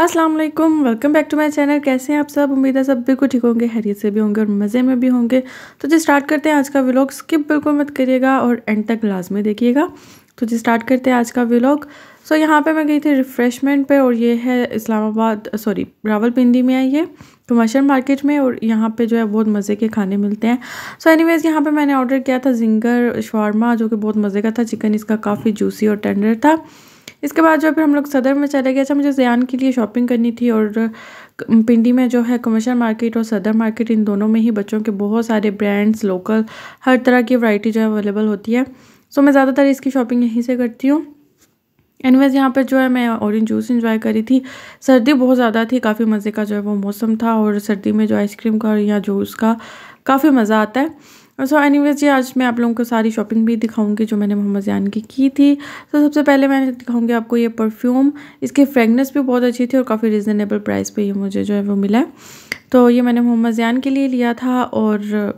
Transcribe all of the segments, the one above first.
अस्सलाम वालेकुम welcome back to my channel कैसे हैं आप सब उम्मीद है सब बिल्कुल ठीक होंगे हैरियत से भी होंगे और मज़े में भी होंगे तो जी स्टार्ट करते हैं आज का व्लॉग स्किप बिल्कुल मत करिएगा और एंड तक लाजमी देखिएगा तो जी स्टार्ट करते हैं आज का व्लॉग सो यहाँ पे मैं गई थी रिफ़्रेशमेंट पे और ये है इस्लामाबाद सॉरी रावलपिंडी में आई है कमर्शियल मार्केट में और यहाँ पे जो है बहुत मज़े के खाने मिलते हैं सो एनीवेज़ यहाँ पे मैंने ऑर्डर किया था जिंगर शवारमा जो कि बहुत मज़े का था चिकन इसका काफ़ी जूसी और टेंडर था इसके बाद जो फिर हम लोग सदर में चले गए थे मुझे जयान के लिए शॉपिंग करनी थी और पिंडी में जो है कमर्शियल मार्केट और सदर मार्केट इन दोनों में ही बच्चों के बहुत सारे ब्रांड्स लोकल हर तरह की वैरायटी जो है अवेलेबल होती है सो मैं ज़्यादातर इसकी शॉपिंग यहीं से करती हूँ एनीवेज यहाँ पर जो है मैं ऑरेंज जूस इंजॉय करी थी सर्दी बहुत ज़्यादा थी काफ़ी मज़े का जो है वो मौसम था और सर्दी में जो आइसक्रीम का या जूस का काफ़ी मज़ा आता है और सो एनी ये आज मैं आप लोगों को सारी शॉपिंग भी दिखाऊंगी जो मैंने मोहम्मद जान की की थी तो so, सबसे पहले मैं दिखाऊंगी आपको ये परफ्यूम इसकी फ्रेगनेस भी बहुत अच्छी थी और काफ़ी रिजनेबल प्राइस पे ये मुझे जो है वो मिला तो ये मैंने मोहम्मद जान के लिए लिया था और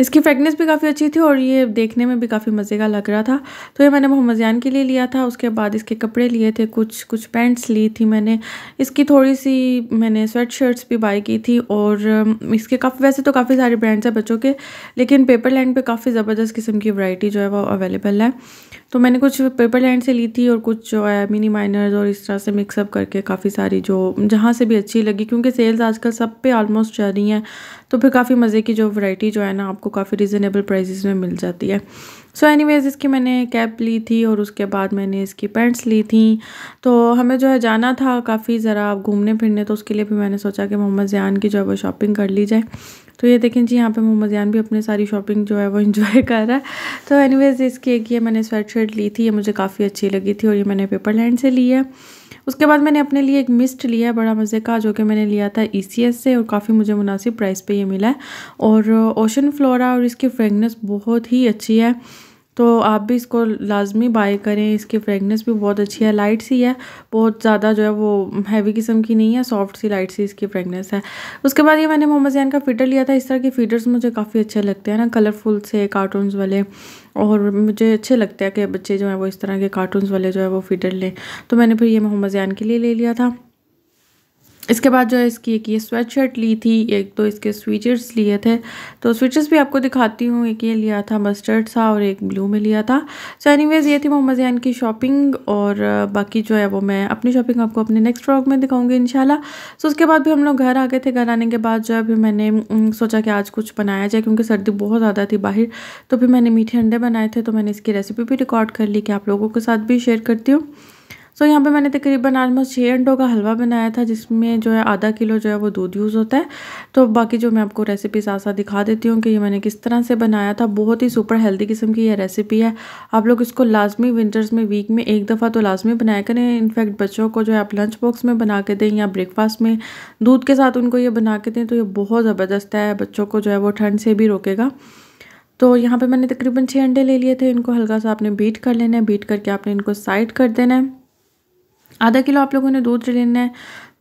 इसकी फ्रेगनेस भी काफ़ी अच्छी थी और ये देखने में भी काफ़ी मज़े का लग रहा था तो ये मैंने मोहम्मद जान के लिए लिया था उसके बाद इसके कपड़े लिए थे कुछ कुछ पैंट्स ली थी मैंने इसकी थोड़ी सी मैंने स्वेट शर्ट्स भी बाई की थी और इसके काफ़ी वैसे तो काफ़ी सारे ब्रांड्स हैं बच्चों के लेकिन पेपर लैंड पर काफ़ी ज़बरदस्त किस्म की वरायटी जो है वो अवेलेबल है तो मैंने कुछ पेपर लैंड से ली थी और कुछ जो है मिनी माइनर्स और इस तरह से मिक्सअप करके काफ़ी सारी जो जहाँ से भी अच्छी लगी क्योंकि सेल्स आजकल सब पे ऑलमोस्ट जा रही हैं तो फिर काफ़ी मज़े की जो वैरायटी जो है ना आपको काफ़ी रिजनेबल प्राइजेज़ में मिल जाती है सो so एनीवेज़ इसकी मैंने कैप ली थी और उसके बाद मैंने इसकी पैंट्स ली थी तो हमें जो है जाना था काफ़ी ज़रा घूमने फिरने तो उसके लिए भी मैंने सोचा कि मोहम्मद ज़ियान की जो है वो शॉपिंग कर ली जाए तो ये देखें जी यहाँ पे मोहम्मद जान भी अपनी सारी शॉपिंग जो है वो इन्जॉय कर रहा है तो एनीवेज़ इसकी एक ये मैंने स्वेट शर्ट ली थी ये मुझे काफ़ी अच्छी लगी थी और ये मैंने पेपर लैंड से ली है उसके बाद मैंने अपने लिए एक मिस्ट लिया है बड़ा मज़े का जो कि मैंने लिया था ई e से और काफ़ी मुझे मुनासिब प्राइस पे ये मिला है और ओशन uh, फ्लोरा और इसकी फ्रेगनेस बहुत ही अच्छी है तो आप भी इसको लाजमी बाय करें इसकी फ्रेगनेस भी बहुत अच्छी है लाइट सी है बहुत ज़्यादा जो है वो हैवी किस्म की नहीं है सॉफ्ट सी लाइट सी इसकी फ्रेगनेस है उसके बाद ये मैंने मोहम्मद जैन का फिटर लिया था इस तरह के फीडर्स मुझे काफ़ी अच्छे लगते हैं ना कलरफुल से कार्टून्स वाले और मुझे अच्छे लगते हैं कि बच्चे जो हैं वो इस तरह के कार्टून्स वाले जो है वो फीडर लें तो मैंने फिर ये मोहम्मद जैन के लिए ले लिया था इसके बाद जो है इसकी एक ये स्वेट शर्ट ली थी एक तो इसके स्विचर्स लिए थे तो स्विचर्स भी आपको दिखाती हूँ एक ये लिया था मस्टर्ड सा और एक ब्लू में लिया था सो so एनीवेज ये थी मोहम्मद जैन की शॉपिंग और बाकी जो है वो मैं अपनी शॉपिंग आपको अपने नेक्स्ट व्लॉग में दिखाऊंगी इन सो so उसके बाद भी हम लोग घर आ गए थे घर आने के बाद जो है अभी मैंने सोचा कि आज कुछ बनाया जाए क्योंकि सर्दी बहुत ज़्यादा थी बाहर तो फिर मैंने मीठे अंडे बनाए थे तो मैंने इसकी रेसिपी भी रिकॉर्ड कर ली कि आप लोगों के साथ भी शेयर करती हूँ सो यहाँ पे मैंने तकरीबन आलमोस्ट छः अंडों का हलवा बनाया था जिसमें जो है आधा किलो जो है वो दूध यूज़ होता है तो बाकी जो मैं आपको रेसिपी साथ साथ दिखा देती हूँ कि ये मैंने किस तरह से बनाया था बहुत ही सुपर हेल्दी किस्म की यह रेसिपी है आप लोग इसको लाजमी विंटर्स में वीक में एक दफ़ा तो लाजमी बनाया करें इनफैक्ट बच्चों को जो है आप लंच बॉक्स में बना के दें या ब्रेकफास्ट में दूध के साथ उनको ये बना के दें तो ये बहुत ज़बरदस्त है बच्चों को जो है वो ठंड से भी रोकेगा तो यहाँ पे मैंने तकरीबन छः अंडे ले लिए थे इनको हल्का सा आपने बीट कर लेना है बीट करके आपने इनको साइड कर देना है आधा किलो आप लोगों ने दूध लेना है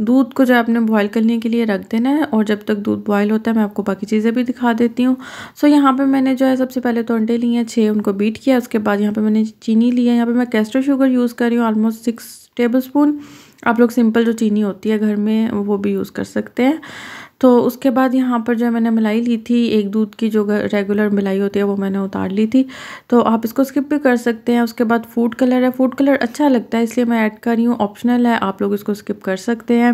दूध को जो आपने बॉईल करने के लिए रख देना है और जब तक दूध बॉईल होता है मैं आपको बाकी चीज़ें भी दिखा देती हूँ सो यहाँ पे मैंने जो है सबसे पहले तो अंडे लिए हैं छः उनको बीट किया उसके बाद यहाँ पे मैंने चीनी ली है यहाँ पे मैं कैस्टर शुगर यूज़ कर रही हूँ ऑलमोस्ट सिक्स टेबल स्पून आप लोग सिंपल जो चीनी होती है घर में वो भी यूज़ कर सकते हैं तो उसके बाद यहाँ पर जो मैंने मलाई ली थी एक दूध की जो रेगुलर मिलाई होती है वो मैंने उतार ली थी तो आप इसको स्किप भी कर सकते हैं उसके बाद फूड कलर है फूड कलर अच्छा लगता है इसलिए मैं ऐड कर रही हूँ ऑप्शनल है आप लोग इसको स्किप कर सकते हैं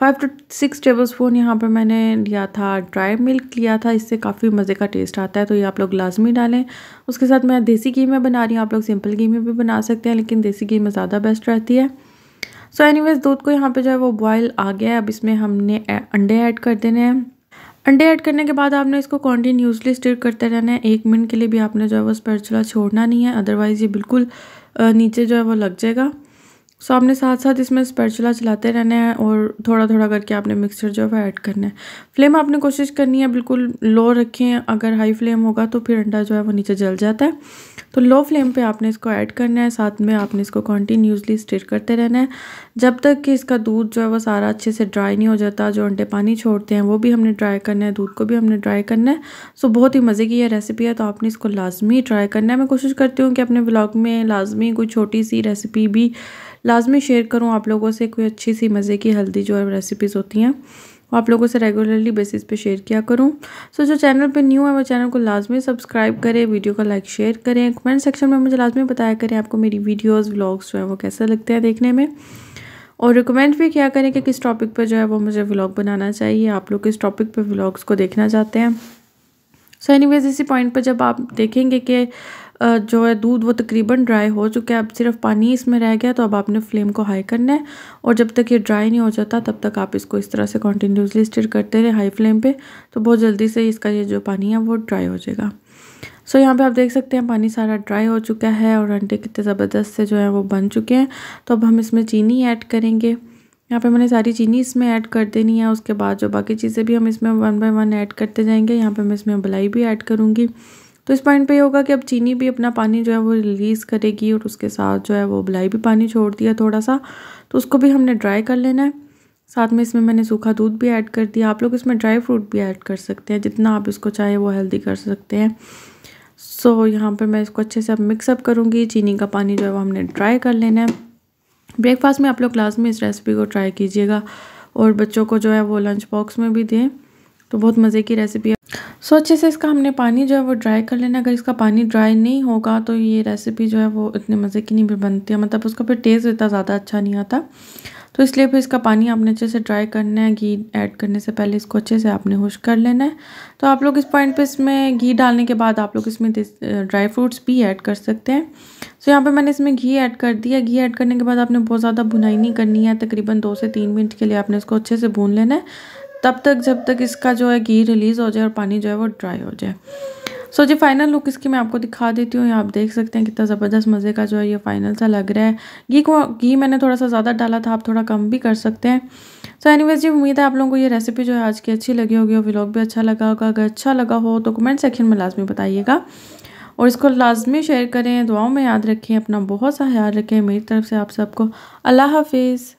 five to six table spoon यहाँ पर मैंने लिया था ड्राई मिल्क लिया था इससे काफ़ी मज़े का टेस्ट आता है तो ये आप लोग लाजमी डालें उसके साथ मैं देसी घी में बना रही हूँ आप लोग सिंपल घी में भी बना सकते हैं लेकिन देसी घी में ज़्यादा बेस्ट रहती है सो एनीवेज दूध को यहाँ पे जो है वो बॉयल आ गया है अब इसमें हमने अंडे ऐड कर देने हैं अंडे ऐड करने के बाद आपने इसको कॉन्टीन्यूसली स्टिर करते रहना है एक मिनट के लिए भी आपने जो है वो स्पर्चला छोड़ना नहीं है अदरवाइज़ ये बिल्कुल नीचे जो है वो लग जाएगा सो आपने साथ साथ इसमें स्पैचुला चलाते रहना है और थोड़ा थोड़ा करके आपने मिक्सचर जो है ऐड करना है फ्लेम आपने कोशिश करनी है बिल्कुल लो रखें अगर हाई फ्लेम होगा तो फिर अंडा जो है वो नीचे जल जाता है तो लो फ्लेम पे आपने इसको ऐड करना है साथ में आपने इसको कॉन्टीन्यूसली स्टिर करते रहना है जब तक कि इसका दूध जो है वो सारा अच्छे से ड्राई नहीं हो जाता जो अंडे पानी छोड़ते हैं वो भी हमने ड्राई करना है दूध को भी हमने ड्राई करना है सो बहुत ही मज़े की यह रेसिपी है तो आपने इसको लाजमी ट्राई करना है मैं कोशिश करती हूँ कि अपने ब्लॉग में लाजमी कोई छोटी सी रेसिपी भी लाजमी शेयर करूँ आप लोगों से कोई अच्छी सी मज़े की हेल्दी जो रेसिपीज़ होती हैं वो आप लोगों से रेगुलरली बेसिस पे शेयर किया करूँ सो so, जो चैनल पे न्यू है वो चैनल को लाजमी सब्सक्राइब करें वीडियो को लाइक शेयर करें कमेंट सेक्शन में मुझे लाजमी बताया करें आपको मेरी वीडियोस व्लॉग्स जो है वो कैसे लगते हैं देखने में और रिकमेंड भी किया करें कि किस टॉपिक पर जो है वो मुझे व्लॉग बनाना चाहिए आप लोग किस टॉपिक पर व्लाग्स को देखना चाहते हैं सो एनी इसी पॉइंट पर जब आप देखेंगे कि जो है दूध वो तकरीबन ड्राई हो चुका है अब सिर्फ पानी इसमें रह गया तो अब आपने फ्लेम को हाई करना है और जब तक ये ड्राई नहीं हो जाता तब तक आप इसको इस तरह से कंटिन्यूसली स्टिर करते रहे हाई फ्लेम पे तो बहुत जल्दी से इसका ये जो पानी है वो ड्राई हो जाएगा सो so, यहाँ पे आप देख सकते हैं पानी सारा ड्राई हो चुका है और अंडे कितने ज़बरदस्त से जो है वो बन चुके हैं तो अब हम इसमें चीनी ऐड करेंगे यहाँ पे मैंने सारी चीनी इसमें ऐड कर देनी है उसके बाद जो बाकी चीज़ें भी हम इसमें वन बाय वन ऐड करते जाएंगे यहाँ पे मैं इसमें बलाई भी ऐड करूँगी तो इस पॉइंट पे ये होगा कि अब चीनी भी अपना पानी जो है वो रिलीज़ करेगी और उसके साथ जो है वो बलाई भी पानी छोड़ दिया थोड़ा सा तो उसको भी हमने ड्राई कर लेना है साथ में इसमें मैंने सूखा दूध भी ऐड कर दिया आप लोग इसमें ड्राई फ्रूट भी ऐड कर सकते हैं जितना आप इसको चाहें वो हेल्दी कर सकते हैं सो so, यहाँ पर मैं इसको अच्छे से अब मिक्सअप करूँगी चीनी का पानी जो है वो हमने ड्राई कर लेना है ब्रेकफास्ट में आप लोग क्लास में इस रेसिपी को ट्राई कीजिएगा और बच्चों को जो है वो लंच बॉक्स में भी दें तो बहुत मज़े की रेसिपी सो अच्छे से इसका हमने पानी जो है वो ड्राई कर लेना अगर इसका पानी ड्राई नहीं होगा तो ये रेसिपी जो है वो इतने मज़े की नहीं भी बनती है मतलब उसका फिर टेस्ट इतना ज़्यादा अच्छा नहीं आता तो इसलिए फिर इसका पानी आपने अच्छे से ड्राई करना है घी ऐड करने से पहले इसको अच्छे से आपने होश कर लेना है तो आप लोग इस पॉइंट पे इसमें घी डालने के बाद आप लोग इसमें ड्राई फ्रूट्स भी ऐड कर सकते हैं सो यहाँ पे मैंने इसमें घी ऐड कर दिया घी ऐड करने के बाद आपने बहुत ज़्यादा भुनाई नहीं करनी है तकरीबन दो से तीन मिनट के लिए आपने इसको अच्छे से भून लेना है तब तक जब तक इसका जो है घी रिलीज़ हो जाए और पानी जो है वो ड्राई हो जाए सो so, जी फाइनल लुक इसकी मैं आपको दिखा देती हूँ आप देख सकते हैं कितना ज़बरदस्त मज़े का जो है ये फाइनल सा लग रहा है घी को घी मैंने थोड़ा सा ज़्यादा डाला था आप थोड़ा कम भी कर सकते हैं सो so एनीवेज जी उम्मीद है आप लोगों को ये रेसिपी जो है आज की अच्छी लगी होगी और व्लॉग भी अच्छा लगा होगा अगर अच्छा लगा हो तो कमेंट सेक्शन में लाजमी बताइएगा और इसको लाजमी शेयर करें दुआओं में याद रखें अपना बहुत सा ख्याल रखें मेरी तरफ से आप सबको अल्लाह हाफिज़